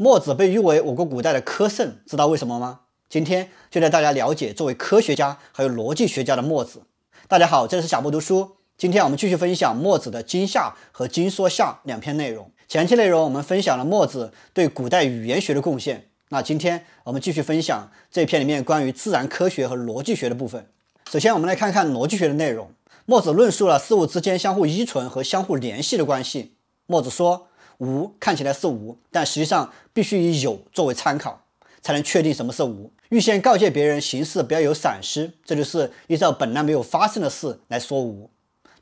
墨子被誉为我国古代的科圣，知道为什么吗？今天就带大家了解作为科学家还有逻辑学家的墨子。大家好，这里是小布读书。今天我们继续分享墨子的《今夏》和《今说下》两篇内容。前期内容我们分享了墨子对古代语言学的贡献，那今天我们继续分享这篇里面关于自然科学和逻辑学的部分。首先，我们来看看逻辑学的内容。墨子论述了事物之间相互依存和相互联系的关系。墨子说。无看起来是无，但实际上必须以有作为参考，才能确定什么是无。预先告诫别人行事不要有闪失，这就是依照本来没有发生的事来说无。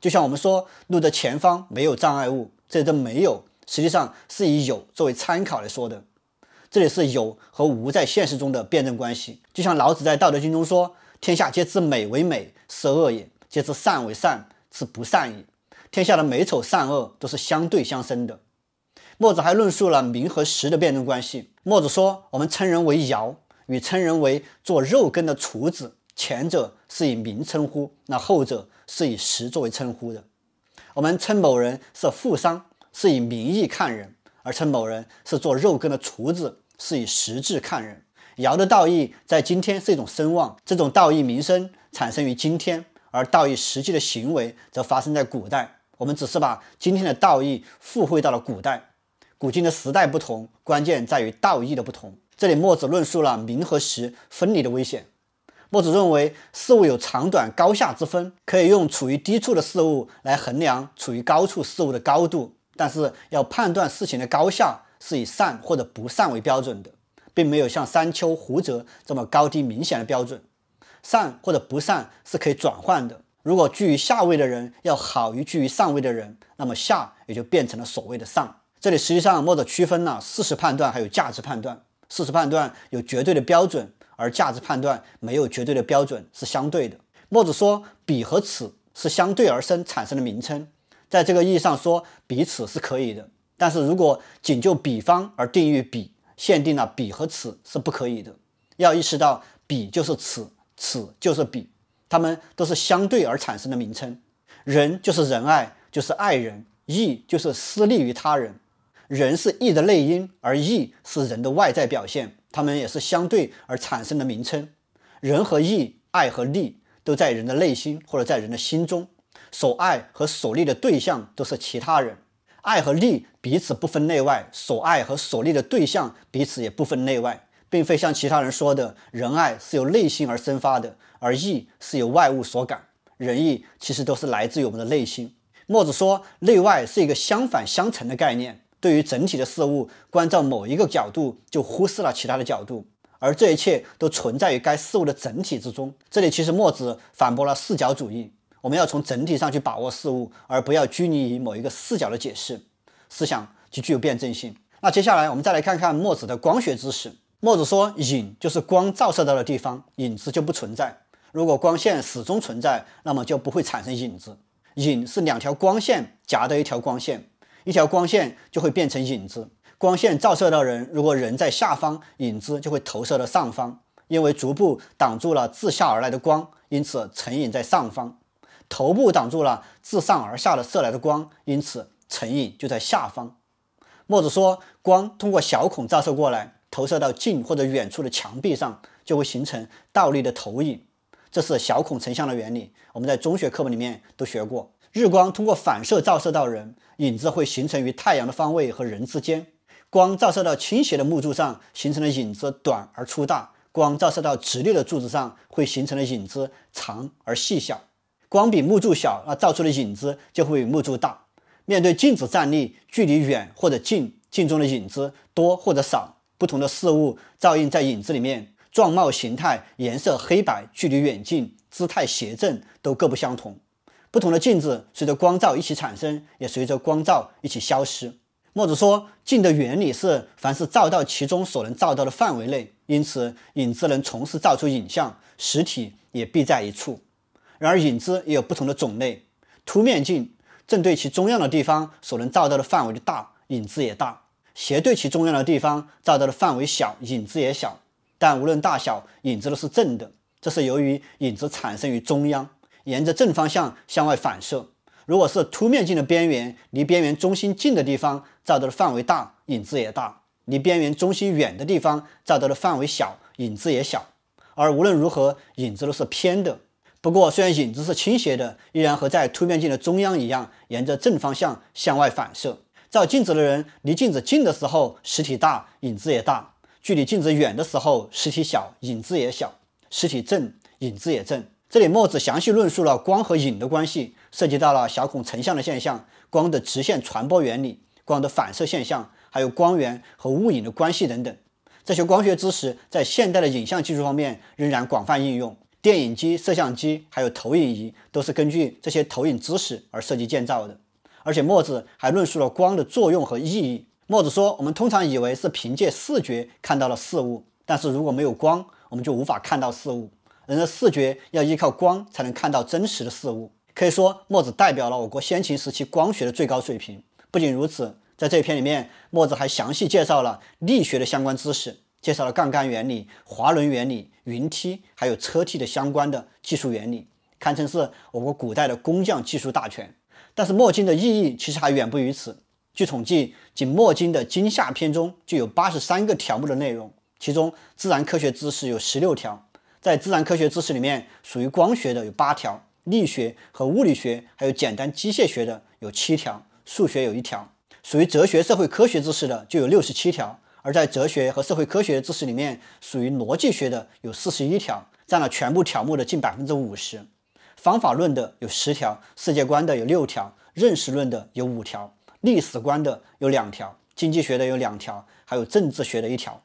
就像我们说路的前方没有障碍物，这里都没有，实际上是以有作为参考来说的。这里是有和无在现实中的辩证关系。就像老子在《道德经》中说：“天下皆知美为美，是恶也；皆知善为善，是不善也。”天下的美丑善恶都是相对相生的。墨子还论述了名和实的辩证关系。墨子说：“我们称人为尧，与称人为做肉羹的厨子，前者是以名称呼，那后者是以实作为称呼的。我们称某人是富商，是以名义看人；而称某人是做肉羹的厨子，是以实质看人。尧的道义在今天是一种声望，这种道义名声产生于今天，而道义实际的行为则发生在古代。”我们只是把今天的道义附会到了古代，古今的时代不同，关键在于道义的不同。这里墨子论述了名和实分离的危险。墨子认为事物有长短高下之分，可以用处于低处的事物来衡量处于高处事物的高度，但是要判断事情的高下是以善或者不善为标准的，并没有像山丘、湖泽这么高低明显的标准，善或者不善是可以转换的。如果居于下位的人要好于居于上位的人，那么下也就变成了所谓的上。这里实际上墨子区分了事实判断还有价值判断。事实判断有绝对的标准，而价值判断没有绝对的标准，是相对的。墨子说，彼和此是相对而生产生的名称。在这个意义上说，彼此是可以的。但是如果仅就彼方而定义彼，限定了彼和此是不可以的。要意识到彼就是此，此就是彼。他们都是相对而产生的名称，仁就是仁爱，就是爱人；义就是私利于他人。仁是义的内因，而义是人的外在表现。他们也是相对而产生的名称，仁和义、爱和利，都在人的内心或者在人的心中。所爱和所利的对象都是其他人，爱和利彼此不分内外，所爱和所利的对象彼此也不分内外。并非像其他人说的，仁爱是由内心而生发的，而义是由外物所感。仁义其实都是来自于我们的内心。墨子说，内外是一个相反相成的概念。对于整体的事物，关照某一个角度，就忽视了其他的角度，而这一切都存在于该事物的整体之中。这里其实墨子反驳了视角主义。我们要从整体上去把握事物，而不要拘泥于某一个视角的解释。思想就具有辩证性。那接下来我们再来看看墨子的光学知识。墨子说：“影就是光照射到的地方，影子就不存在。如果光线始终存在，那么就不会产生影子。影是两条光线夹的一条光线，一条光线就会变成影子。光线照射到人，如果人在下方，影子就会投射到上方，因为足部挡住了自下而来的光，因此成影在上方；头部挡住了自上而下的射来的光，因此成影就在下方。”墨子说：“光通过小孔照射过来。”投射到近或者远处的墙壁上，就会形成倒立的投影。这是小孔成像的原理，我们在中学课本里面都学过。日光通过反射照射到人，影子会形成于太阳的方位和人之间。光照射到倾斜的木柱上，形成的影子短而粗大；光照射到直立的柱子上，会形成的影子长而细小。光比木柱小，那照出的影子就会比木柱大。面对镜子站立，距离远或者近，镜中的影子多或者少。不同的事物照映在影子里面，状貌、形态、颜色、黑白、距离远近、姿态斜正都各不相同。不同的镜子随着光照一起产生，也随着光照一起消失。墨子说：“镜的原理是，凡是照到其中所能照到的范围内，因此影子能同时照出影像，实体也必在一处。然而影子也有不同的种类，凸面镜正对其中样的地方所能照到的范围就大，影子也大。”斜对齐中央的地方，照到的范围小，影子也小；但无论大小，影子都是正的。这是由于影子产生于中央，沿着正方向向外反射。如果是凸面镜的边缘，离边缘中心近的地方，照到的范围大，影子也大；离边缘中心远的地方，照到的范围小，影子也小。而无论如何，影子都是偏的。不过，虽然影子是倾斜的，依然和在凸面镜的中央一样，沿着正方向向外反射。照镜子的人离镜子近的时候，实体大，影子也大；距离镜子远的时候，实体小，影子也小。实体正，影子也正。这里墨子详细论述了光和影的关系，涉及到了小孔成像的现象、光的直线传播原理、光的反射现象，还有光源和物影的关系等等。这些光学知识在现代的影像技术方面仍然广泛应用，电影机、摄像机还有投影仪都是根据这些投影知识而设计建造的。而且墨子还论述了光的作用和意义。墨子说：“我们通常以为是凭借视觉看到了事物，但是如果没有光，我们就无法看到事物。人的视觉要依靠光才能看到真实的事物。”可以说，墨子代表了我国先秦时期光学的最高水平。不仅如此，在这篇里面，墨子还详细介绍了力学的相关知识，介绍了杠杆原理、滑轮原理、云梯，还有车梯的相关的技术原理，堪称是我国古代的工匠技术大全。但是墨经的意义其实还远不于此。据统计，仅墨经的经下篇中就有八十三个条目的内容，其中自然科学知识有十六条，在自然科学知识里面，属于光学的有八条，力学和物理学还有简单机械学的有七条，数学有一条，属于哲学社会科学知识的就有六十七条，而在哲学和社会科学知识里面，属于逻辑学的有四十一条，占了全部条目的近百分之五十。方法论的有十条，世界观的有六条，认识论的有五条，历史观的有两条，经济学的有两条，还有政治学的一条。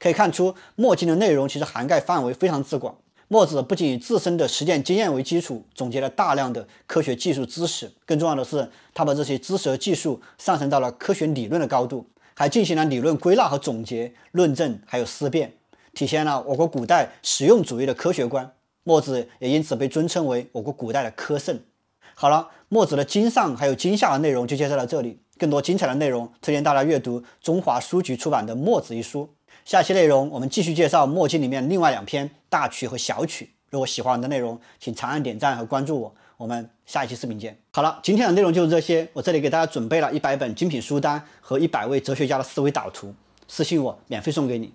可以看出，墨经的内容其实涵盖范围非常之广。墨子不仅以自身的实践经验为基础，总结了大量的科学技术知识，更重要的是，他把这些知识和技术上升到了科学理论的高度，还进行了理论归纳和总结、论证，还有思辨，体现了我国古代实用主义的科学观。墨子也因此被尊称为我国古代的科圣。好了，墨子的经上还有经下的内容就介绍到这里，更多精彩的内容推荐大家阅读中华书局出版的《墨子》一书。下期内容我们继续介绍墨经里面另外两篇大曲和小曲。如果喜欢的内容，请长按点赞和关注我。我们下一期视频见。好了，今天的内容就是这些。我这里给大家准备了一百本精品书单和一百位哲学家的思维导图，私信我免费送给你。